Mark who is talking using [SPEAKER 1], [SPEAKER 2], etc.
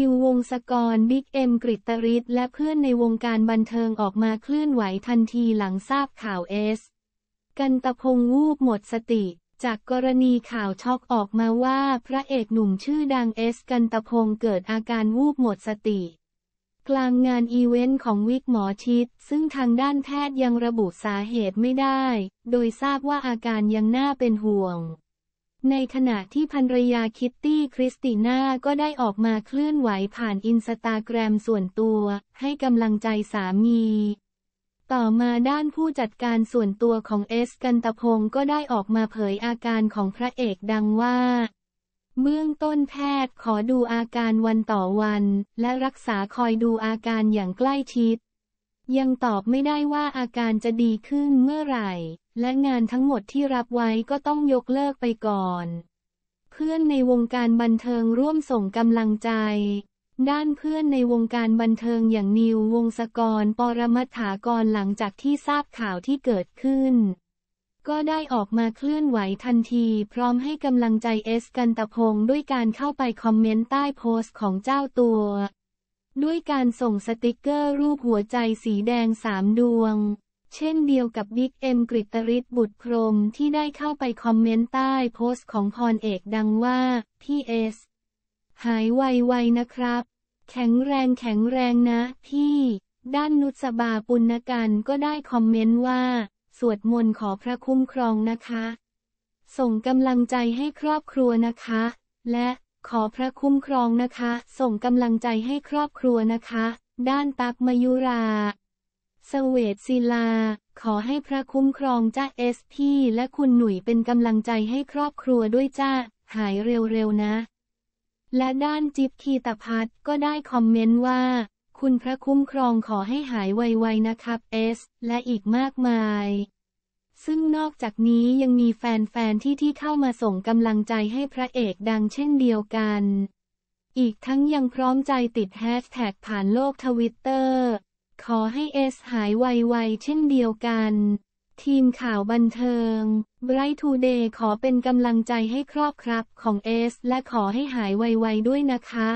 [SPEAKER 1] ิววงศกรบิ๊กเอ็มกริตริศและเพื่อนในวงการบันเทิงออกมาเคลื่อนไหวทันทีหลังทราบข่าวเอส กันตะพงวูบหมดสติ จากกรณีข่าวช็อกออกมาว่า พระเอกหนุ่มชื่อดังเอส กันตะพงเกิดอาการวูบหมดสติ กลางงานอีเวนต์ของวิกหมอชิด ซึ่งทางด้านแพทย์ยังระบุสาเหตุไม่ได้ โดยทราบว่าอาการยังน่าเป็นห่วงในขณะที่ภรรยาคิตตี้คริสติน่า ก็ได้ออกมาเคลื่อนไหวผ่านอินสตาแกรมส่วนตัว ให้กำลังใจสามี ต่อมาด้านผู้จัดการส่วนตัวของเอสกันตพงศ์ก็ได้ออกมาเผยอาการของพระเอกดังว่า เมื้องต้นแพทย์ขอดูอาการวันต่อวัน และรักษาคอยดูอาการอย่างใกล้ชิด ยังตอบไม่ได้ว่าอาการจะดีขึ้นเมื่อไหร่และงานทั้งหมดที่รับไว้ก็ต้องยกเลิกไปก่อน เพื่อนในวงการบันเทิงร่วมส่งกำลังใจ ด้านเพื่อนในวงการบันเทิงอย่างนิววงศกรปรมัตถากรหลังจากที่ทราบข่าวที่เกิดขึ้น ก็ได้ออกมาเคลื่อนไหวทันที พร้อมให้กำลังใจเอสกันตะพงด้วยการเข้าไปคอมเมนต์ใต้โพสต์ของเจ้าตัว ด้วยการส่งสติกเกอร์รูปหัวใจสีแดงสามดวงเช่นเดียวกับบิ๊ก เอ็มกริตริศบุตรพรมที่ได้เข้าไปคอมเมนต์ใต้โพสต์ของพรเอกดังว่า พี่ เอสหายไวๆนะครับ แข็งแรงแข็งแรงนะพี่ ด้านนุสบาปุณกันก็ได้คอมเมนต์ว่า สวดมนต์ขอพระคุ้มครองนะคะ ส่งกำลังใจให้ครอบครัวนะคะ และขอพระคุ้มครองนะคะ ส่งกำลังใจให้ครอบครัวนะคะ ด้านตักมายุราสเวตศิลา ขอให้พระคุ้มครองจ้าเอสพี่และคุณหนุ่ยเป็นกำลังใจให้ครอบครัวด้วยจ้าหายเร็วๆนะ และด้านจิ๊บคีตพัทก็ได้คอมเมนต์ว่า คุณพระคุ้มครองขอให้หายไวๆนะครับเอสและอีกมากมาย ซึ่งนอกจากนี้ยังมีแฟนๆที่ที่เข้ามาส่งกำลังใจให้พระเอกดังเช่นเดียวกัน อีกทั้งยังพร้อมใจติดแฮชแท็กผ่านโลกทวิตเตอร์ขอให้เอสหายไว ๆ เช่นเดียวกัน ทีมข่าวบันเทิงไบรท์ทูเดย์ขอเป็นกำลังใจให้ครอบครับของเอสและขอให้หายไว ๆ ด้วยนะคะ